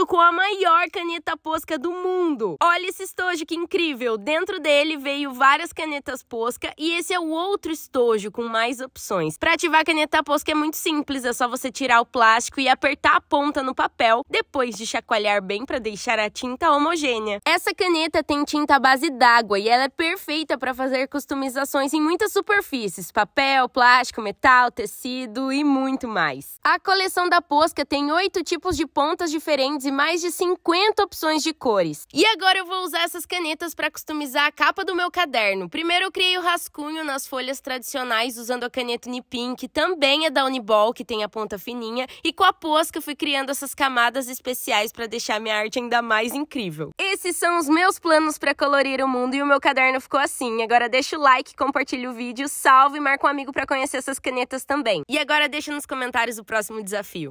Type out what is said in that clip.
mundo com a maior caneta posca do mundo. Olha esse estojo que incrível! Dentro dele veio várias canetas posca e esse é o outro estojo com mais opções. Para ativar a caneta posca é muito simples, é só você tirar o plástico e apertar a ponta no papel, depois de chacoalhar bem para deixar a tinta homogênea. Essa caneta tem tinta à base d'água e ela é perfeita para fazer customizações em muitas superfícies: papel, plástico, metal, tecido e muito mais. A coleção da Posca tem oito tipos de pontas diferentes e mais de 50 opções de cores. E agora eu vou usar essas canetas para customizar a capa do meu caderno. Primeiro eu criei o rascunho nas folhas tradicionais usando a caneta Unipin, que também é da Uniball, que tem a ponta fininha, e com a posca fui criando essas camadas especiais para deixar minha arte ainda mais incrível. Esses são os meus planos para colorir o mundo e o meu caderno ficou assim. Agora deixa o like, compartilha o vídeo, salve e marca um amigo para conhecer essas canetas também. E agora deixa nos comentários o próximo desafio.